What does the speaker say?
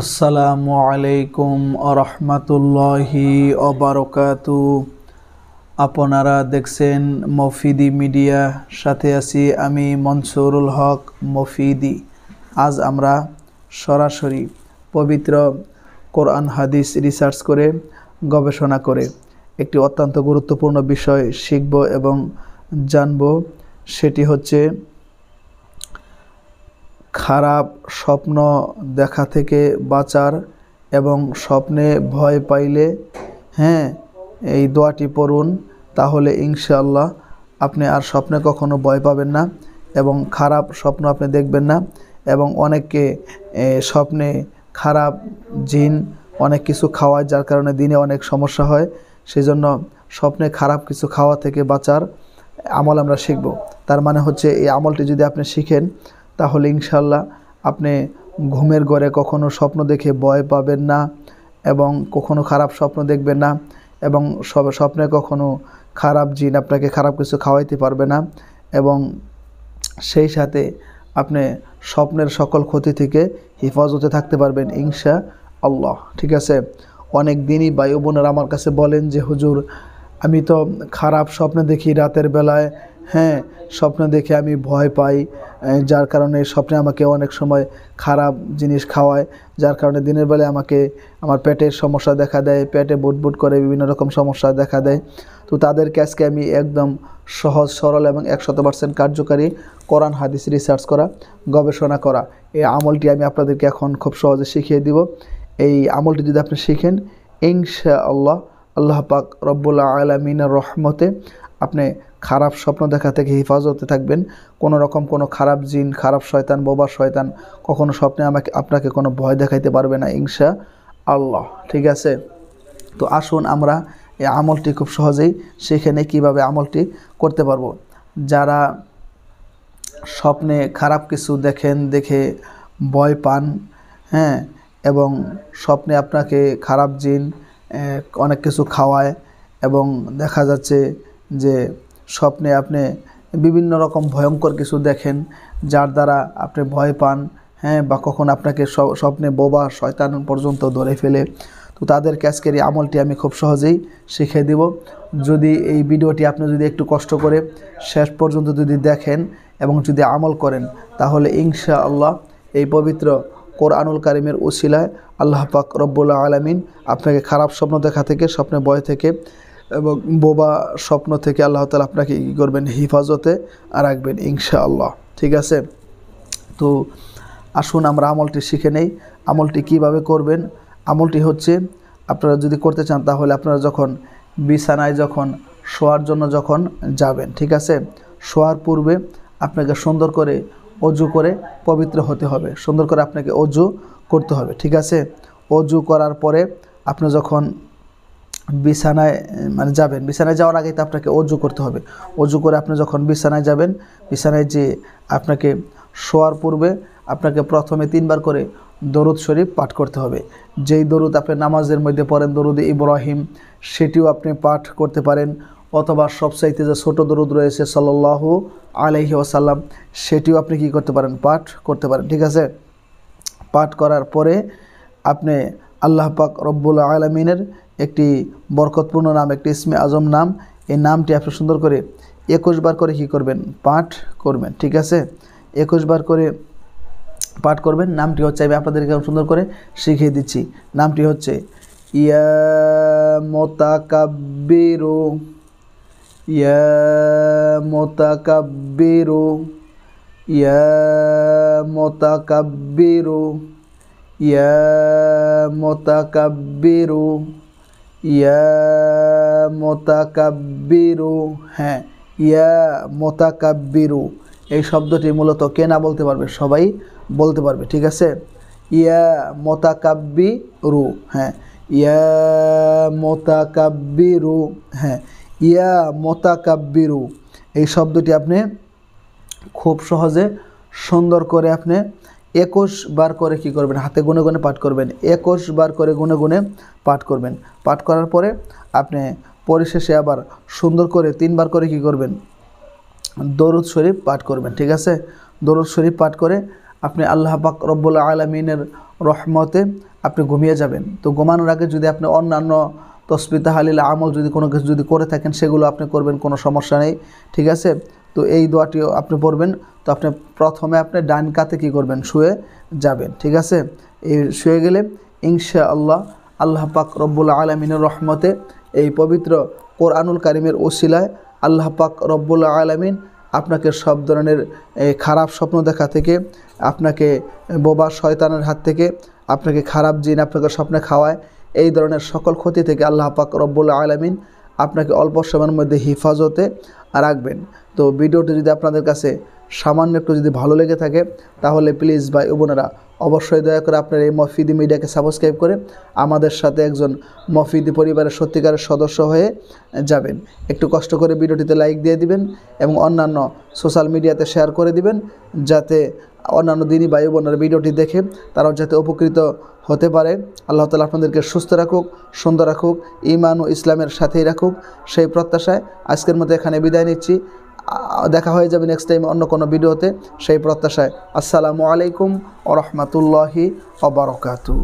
আসসালামু আলাইকুম আরহামতুল্লাহি অবরকাত আপনারা দেখছেন মফিদি মিডিয়া সাথে আছি আমি মনসুরুল হক মফিদি আজ আমরা সরাসরি পবিত্র কোরআন হাদিস রিসার্চ করে গবেষণা করে একটি অত্যন্ত গুরুত্বপূর্ণ বিষয় শিখব এবং জানব সেটি হচ্ছে খারাপ স্বপ্ন দেখা থেকে বাঁচার এবং স্বপ্নে ভয় পাইলে হ্যাঁ এই দোয়াটি পড়ুন তাহলে ইনশাল্লাহ আপনি আর স্বপ্নে কখনো ভয় পাবেন না এবং খারাপ স্বপ্ন আপনি দেখবেন না এবং অনেককে স্বপ্নে খারাপ জিন অনেক কিছু খাওয়ায় যার কারণে দিনে অনেক সমস্যা হয় সেজন্য স্বপ্নে খারাপ কিছু খাওয়া থেকে বাঁচার আমল আমরা শিখব তার মানে হচ্ছে এই আমলটি যদি আপনি শিখেন তাহলে ইনশাল্লাহ আপনি ঘুমের ঘরে কখনো স্বপ্ন দেখে ভয় পাবেন না এবং কখনো খারাপ স্বপ্ন দেখবেন না এবং সব স্বপ্নে কখনো খারাপ জিন আপনাকে খারাপ কিছু খাওয়াইতে পারবে না এবং সেই সাথে আপনি স্বপ্নের সকল ক্ষতি থেকে হেফাজতে থাকতে পারবেন ইংশা আল্লাহ ঠিক আছে অনেক দিনই বায়ু বোনেরা আমার কাছে বলেন যে হুজুর আমি তো খারাপ স্বপ্নে দেখি রাতের বেলায় হ্যাঁ স্বপ্ন দেখে আমি ভয় পাই যার কারণে স্বপ্নে আমাকে অনেক সময় খারাপ জিনিস খাওয়ায় যার কারণে দিনের বেলায় আমাকে আমার পেটের সমস্যা দেখা দেয় পেটে বুটবুট করে বিভিন্ন রকম সমস্যা দেখা দেয় তো তাদের আজকে আমি একদম সহজ সরল এবং একশত পার্সেন্ট কার্যকারী কোরআন হাদিস রিসার্চ করা গবেষণা করা এই আমলটি আমি আপনাদেরকে এখন খুব সহজে শিখিয়ে দিব এই আমলটি যদি আপনি শিখেন ইংশা আল্লাহ আল্লাহ পাক রব্বুল্লা আলমিনের রহমতে আপনি খারাপ স্বপ্ন দেখা থেকে হেফাজতে থাকবেন কোনো রকম কোনো খারাপ জিন খারাপ শয়তান বোবার শয়তান কখনো স্বপ্নে আমাকে আপনাকে কোনো ভয় দেখাইতে পারবে না ইংসা আল্লাহ ঠিক আছে তো আসুন আমরা এই আমলটি খুব সহজেই সেখানে কিভাবে আমলটি করতে পারবো যারা স্বপ্নে খারাপ কিছু দেখেন দেখে ভয় পান হ্যাঁ এবং স্বপ্নে আপনাকে খারাপ জিন অনেক কিছু খাওয়ায় এবং দেখা যাচ্ছে যে স্বপ্নে আপনি বিভিন্ন রকম ভয়ঙ্কর কিছু দেখেন যার দ্বারা আপনি ভয় পান হ্যাঁ বা কখন আপনাকে স্বপ্নে বোবা শয়তান পর্যন্ত ধরে ফেলে তো তাদের আজকের আমলটি আমি খুব সহজেই শিখিয়ে দেব যদি এই ভিডিওটি আপনি যদি একটু কষ্ট করে শেষ পর্যন্ত যদি দেখেন এবং যদি আমল করেন তাহলে ইনশা আল্লাহ এই পবিত্র কোরআনুল কারিমের ওসিলায় আল্লাহ পাক রব্বুল্লা আলমিন আপনাকে খারাপ স্বপ্ন দেখা থেকে স্বপ্নে বয় থেকে এবং বোবা স্বপ্ন থেকে আল্লাহ তালা আপনাকে কী করবেন হেফাজতে রাখবেন ইনশাআল্লাহ ঠিক আছে তো আসুন আমরা আমলটি শিখে নেই আমলটি কিভাবে করবেন আমলটি হচ্ছে আপনারা যদি করতে চান তাহলে আপনারা যখন বিছানায় যখন শোয়ার জন্য যখন যাবেন ঠিক আছে শোয়ার পূর্বে আপনাকে সুন্দর করে অজু করে পবিত্র হতে হবে সুন্দর করে আপনাকে অজু করতে হবে ঠিক আছে অজু করার পরে আপনি যখন বিছানায় মানে যাবেন বিছানায় যাওয়ার আগে তো আপনাকে অজু করতে হবে অজু করে আপনি যখন বিছানায় যাবেন বিছানায় যে আপনাকে শোয়ার পূর্বে আপনাকে প্রথমে তিনবার করে দরুদ শরীফ পাঠ করতে হবে যেই দরুদ আপনি নামাজের মধ্যে পড়েন দরুদ ইব্রাহিম সেটিও আপনি পাঠ করতে পারেন অথবা সবচাইতে যে ছোটো দরুদ রয়েছে সাল্লাল্লাহু আলহি ওসাল্লাম সেটিও আপনি কি করতে পারেন পাঠ করতে পারেন ঠিক আছে পাঠ করার পরে আপনি আল্লাহ পাক রব্বুল আলমিনের একটি বরকতপূর্ণ নাম একটি ইসমে আজম নাম এই নামটি আপনি সুন্দর করে একুশ বার করে কি করবেন পাঠ করবেন ঠিক আছে একুশ বার করে পাঠ করবেন নামটি হচ্ছে আমি আপনাদেরকে সুন্দর করে শিখিয়ে দিচ্ছি নামটি হচ্ছে ইয়া মোতাকাব্বিরু ইয়া মোতাকাব্বিরু ইয়া মোতাকাব্বিরু ইয়া মোতাকাব্বিরু ইয়া মোতাকাব্বিরু হ্যাঁ ইয়া মোতাকাব্বিরু এই শব্দটি মূলত কে না বলতে পারবে সবাই বলতে পারবে ঠিক আছে ইয়া রু হ্যাঁ ইয়া মোতাকাব্বিরু হ্যাঁ ইয়া মোতাকাব্বিরু এই শব্দটি আপনি খুব সহজে সুন্দর করে আপনি একুশ বার করে কি করবেন হাতে গুনে গুনে পাঠ করবেন একুশ বার করে গুনে গুনে পাঠ করবেন পাঠ করার পরে আপনি পরিশেষে আবার সুন্দর করে তিনবার করে কি করবেন দরুদ শরীফ পাঠ করবেন ঠিক আছে দরুদ শরীফ পাঠ করে আপনি আল্লাহ পাক রব্বুল আলমিনের রহমতে আপনি ঘুমিয়ে যাবেন তো ঘুমানোর আগে যদি আপনি অন্যান্য তসবিতা হালিল আমল যদি কোনো কিছু যদি করে থাকেন সেগুলো আপনি করবেন কোনো সমস্যা নেই ঠিক আছে তো এই দোয়াটিও আপনি পড়বেন তো আপনি প্রথমে আপনি ডান কাতে কী করবেন শুয়ে যাবেন ঠিক আছে এই শুয়ে গেলে ইনশা আল্লাহ আল্লাহ পাক রব্বুল আলমিনের রহমতে এই পবিত্র কোরআনুল কারিমের ওসিলায় আল্লাহ পাক রব্বুল আলমিন আপনাকে সব ধরনের খারাপ স্বপ্ন দেখা থেকে আপনাকে বোবা শয়তানের হাত থেকে আপনাকে খারাপ জিন আপনাকে স্বপ্নে খাওয়ায় এই ধরনের সকল ক্ষতি থেকে আল্লাহ পাক রব্বুল আলমিন আপনাকে অল্প সময়ের মধ্যে হেফাজতে রাখবেন তো ভিডিওটি যদি আপনাদের কাছে সামান্য একটু যদি ভালো লেগে থাকে তাহলে প্লিজ ভাই বোনেরা অবশ্যই দয়া করে আপনার এই মফিদি মিডিয়াকে সাবস্ক্রাইব করে আমাদের সাথে একজন মফিদি পরিবারের সত্যিকারের সদস্য হয়ে যাবেন একটু কষ্ট করে ভিডিওটিতে লাইক দিয়ে দিবেন এবং অন্যান্য সোশ্যাল মিডিয়াতে শেয়ার করে দিবেন যাতে অন্যান্য দিনই ভাই বোনের ভিডিওটি দেখে তারাও যাতে উপকৃত হতে পারে আল্লাহ তালা আপনাদেরকে সুস্থ রাখুক সুন্দর রাখুক ইমান ও ইসলামের সাথেই রাখুক সেই প্রত্যাশায় আজকের মতো এখানে বিদায় নিচ্ছি দেখা হয়ে যাবে নেক্সট টাইম অন্য কোনো ভিডিওতে সেই প্রত্যাশায় আসসালামু আলাইকুম ও রহমতুল্লাহি অবরকাতু